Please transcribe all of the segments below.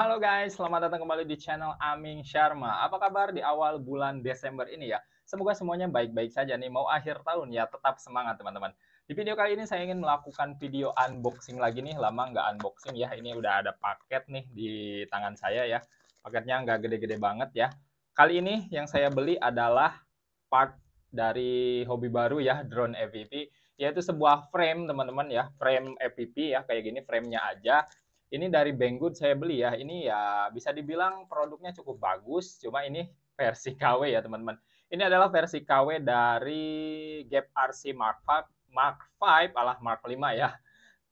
Halo guys, selamat datang kembali di channel Aming Sharma. Apa kabar di awal bulan Desember ini ya? Semoga semuanya baik-baik saja nih. Mau akhir tahun ya, tetap semangat teman-teman. Di video kali ini saya ingin melakukan video unboxing lagi nih. Lama nggak unboxing ya. Ini udah ada paket nih di tangan saya ya. Paketnya nggak gede-gede banget ya. Kali ini yang saya beli adalah part dari hobi baru ya, drone EVP yaitu sebuah frame teman-teman ya frame FPV e ya kayak gini framenya aja ini dari Banggood saya beli ya. Ini ya bisa dibilang produknya cukup bagus, cuma ini versi KW ya teman-teman. Ini adalah versi KW dari Gap RC Mark V, Mark 5 alah Mark 5 ya.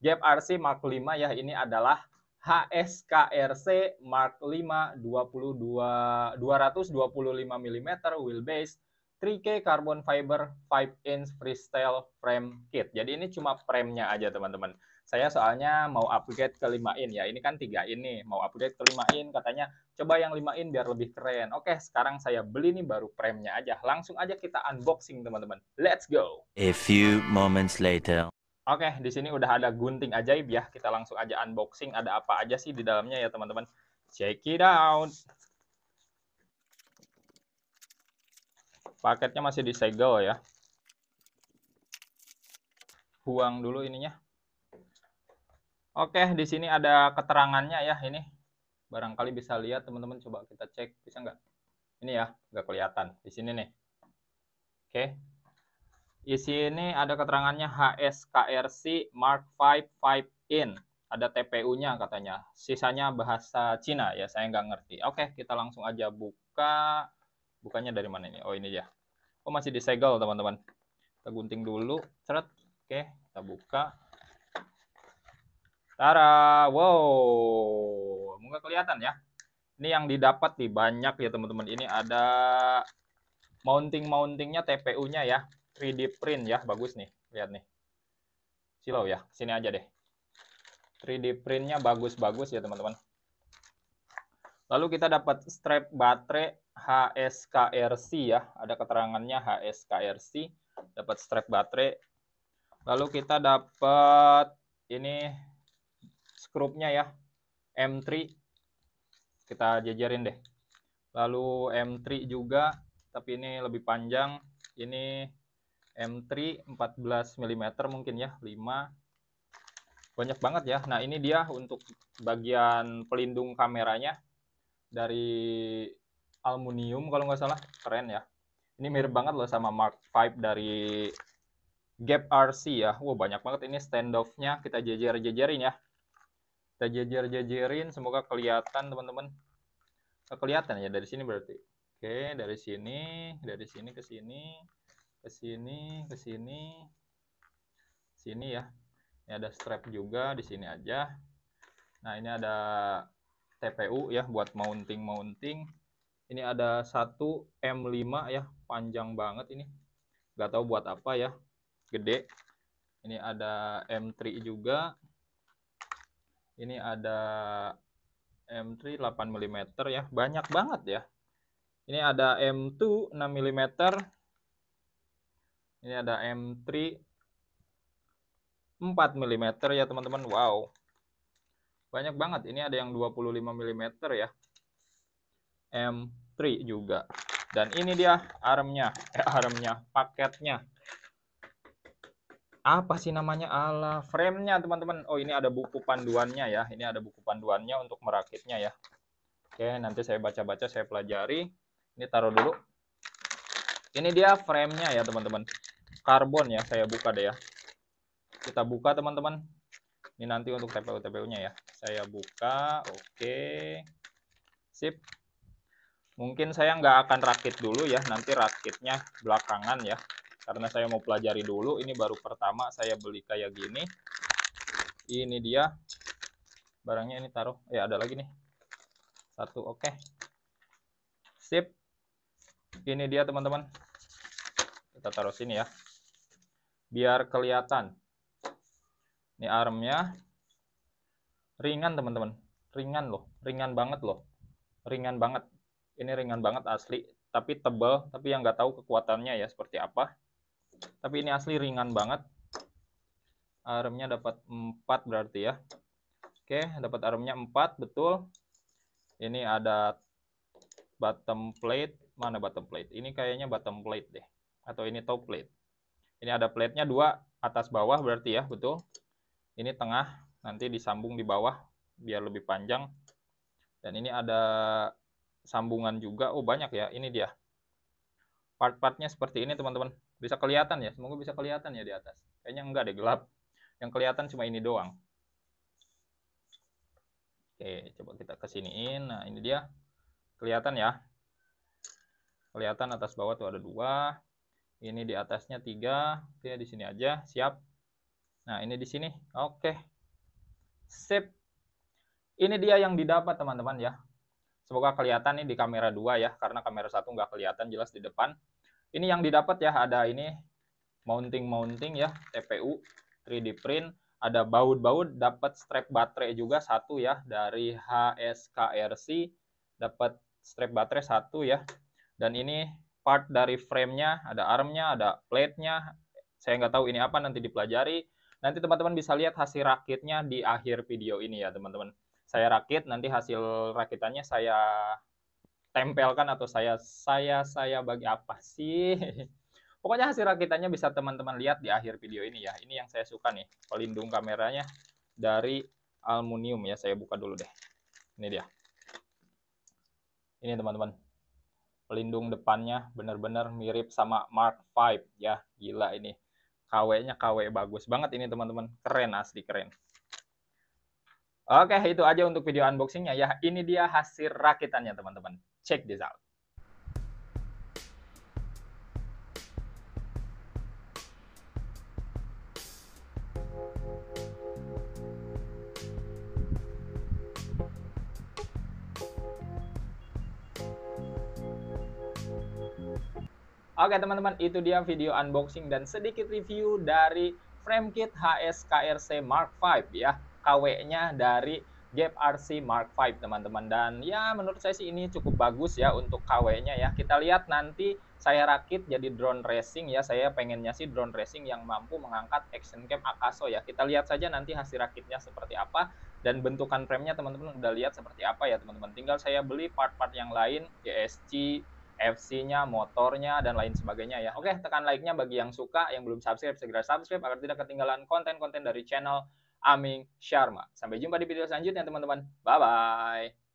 Gap RC Mark 5 ya ini adalah HSKRC Mark 5 22 225 mm wheelbase 3K carbon fiber 5 inch freestyle frame kit. Jadi ini cuma frame-nya aja teman-teman. Saya soalnya mau upgrade ke 5 in ya. Ini kan 3 in nih, mau upgrade ke 5 in katanya coba yang 5 in biar lebih keren. Oke, sekarang saya beli nih baru frame-nya aja. Langsung aja kita unboxing teman-teman. Let's go. A few moments later. Oke, di sini udah ada gunting ajaib ya. Kita langsung aja unboxing ada apa aja sih di dalamnya ya teman-teman. Check it out. paketnya masih disegel ya buang dulu ininya oke di sini ada keterangannya ya ini barangkali bisa lihat teman-teman coba kita cek bisa nggak ini ya nggak kelihatan di sini nih oke Di sini ada keterangannya HSKRC Mark 55 in ada TPU-nya katanya sisanya bahasa Cina ya saya nggak ngerti oke kita langsung aja buka Bukannya dari mana ini? Oh, ini ya. Oh, masih disegel, teman-teman. Kita gunting dulu. Ceret. Oke, kita buka. Tara, wow, mungkin kelihatan ya. Ini yang didapat di banyak ya teman-teman. Ini ada mounting-mountingnya TPU-nya ya, 3D print ya, bagus nih. Lihat nih, silau ya, sini aja deh. 3D printnya bagus-bagus ya teman-teman. Lalu kita dapat strap baterai HSKRC ya, ada keterangannya HSKRC, dapat strap baterai. Lalu kita dapat ini skrupnya ya, M3. Kita jajarin deh. Lalu M3 juga, tapi ini lebih panjang. Ini M3 14 mm mungkin ya, 5. Banyak banget ya. Nah, ini dia untuk bagian pelindung kameranya dari aluminium kalau nggak salah keren ya ini mirip banget loh sama Mark V dari Gap RC ya wow banyak banget ini standoffnya kita jejer-jejerin ya kita jejer-jejerin semoga kelihatan teman-teman oh, kelihatan ya dari sini berarti oke dari sini dari sini ke sini ke sini ke sini sini ya ini ada strap juga di sini aja nah ini ada TPU ya buat mounting mounting ini ada 1 M5 ya panjang banget ini Gak tahu buat apa ya gede ini ada M3 juga ini ada M3 8 mm ya banyak banget ya ini ada M2 6 mm ini ada M3 4 mm ya teman-teman wow banyak banget ini ada yang 25 mm ya M3 juga. Dan ini dia armnya, eh, armnya, paketnya. Apa sih namanya? Ala frame-nya, teman-teman. Oh, ini ada buku panduannya ya. Ini ada buku panduannya untuk merakitnya ya. Oke, nanti saya baca-baca, saya pelajari. Ini taruh dulu. Ini dia frame-nya ya, teman-teman. Karbon ya, saya buka deh ya. Kita buka, teman-teman. Ini nanti untuk TPU-TPU-nya ya. Saya buka, oke. Sip. Mungkin saya nggak akan rakit dulu ya, nanti rakitnya belakangan ya. Karena saya mau pelajari dulu, ini baru pertama saya beli kayak gini. Ini dia, barangnya ini taruh, ya ada lagi nih. Satu, oke. Okay. Sip. Ini dia teman-teman. Kita taruh sini ya. Biar kelihatan. Ini armnya. Ringan teman-teman. Ringan loh. Ringan banget loh. Ringan banget ini ringan banget asli tapi tebal tapi yang nggak tahu kekuatannya ya seperti apa tapi ini asli ringan banget armnya dapat 4 berarti ya oke dapat armnya 4 betul ini ada bottom plate mana bottom plate ini kayaknya bottom plate deh atau ini top plate ini ada plate-nya dua atas bawah berarti ya betul ini tengah nanti disambung di bawah biar lebih panjang dan ini ada sambungan juga. Oh banyak ya, ini dia. Part-partnya seperti ini teman-teman. Bisa kelihatan ya, semoga bisa kelihatan ya di atas. Kayaknya enggak deh gelap. Yang kelihatan cuma ini doang. Oke, coba kita kesiniin. Nah ini dia. Kelihatan ya. Kelihatan atas bawah tuh ada dua. Ini di atasnya tiga. Oke, di sini aja. Siap. Nah ini di sini. Oke. Sip. Ini dia yang didapat teman-teman ya. Semoga kelihatan nih di kamera 2 ya, karena kamera satu nggak kelihatan jelas di depan. Ini yang didapat ya, ada ini mounting-mounting ya, TPU, 3D print, ada baut-baut, dapat strap baterai juga satu ya, dari HSKRC, dapat strap baterai satu ya. Dan ini part dari framenya, ada armnya, ada plate-nya, saya nggak tahu ini apa, nanti dipelajari. Nanti teman-teman bisa lihat hasil rakitnya di akhir video ini ya teman-teman saya rakit nanti hasil rakitannya saya tempelkan atau saya saya saya bagi apa sih pokoknya hasil rakitannya bisa teman-teman lihat di akhir video ini ya ini yang saya suka nih pelindung kameranya dari aluminium ya saya buka dulu deh ini dia ini teman-teman pelindung depannya benar-benar mirip sama Mark V ya gila ini KW-nya KW bagus banget ini teman-teman keren asli keren Oke, itu aja untuk video unboxingnya ya. Ini dia hasil rakitannya teman-teman. Check this out. Oke teman-teman, itu dia video unboxing dan sedikit review dari frame kit HSKRC Mark V ya. KW-nya dari Gap RC Mark V teman-teman dan ya menurut saya sih ini cukup bagus ya untuk KW-nya ya kita lihat nanti saya rakit jadi drone racing ya saya pengennya sih drone racing yang mampu mengangkat action cam Akaso ya kita lihat saja nanti hasil rakitnya seperti apa dan bentukan frame-nya teman-teman udah lihat seperti apa ya teman-teman tinggal saya beli part-part yang lain GSC FC-nya, motornya, dan lain sebagainya ya. Oke, tekan like-nya bagi yang suka, yang belum subscribe, segera subscribe agar tidak ketinggalan konten-konten dari channel Aming Sharma. Sampai jumpa di video selanjutnya teman-teman. Bye-bye.